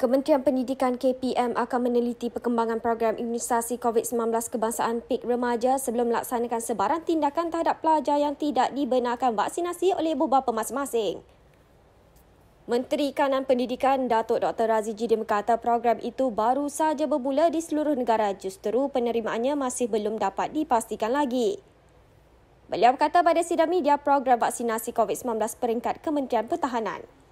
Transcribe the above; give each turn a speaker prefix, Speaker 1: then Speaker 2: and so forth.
Speaker 1: Kementerian Pendidikan KPM akan meneliti perkembangan program imunisasi COVID-19 kebangsaan PIK remaja sebelum melaksanakan sebarang tindakan terhadap pelajar yang tidak dibenarkan vaksinasi oleh ibu bapa masing-masing. Menteri Kanan Pendidikan Datuk Dr. Razi Jidim kata program itu baru sahaja bermula di seluruh negara justeru penerimaannya masih belum dapat dipastikan lagi. Beliau berkata pada sidang media program vaksinasi COVID-19 peringkat Kementerian Pertahanan.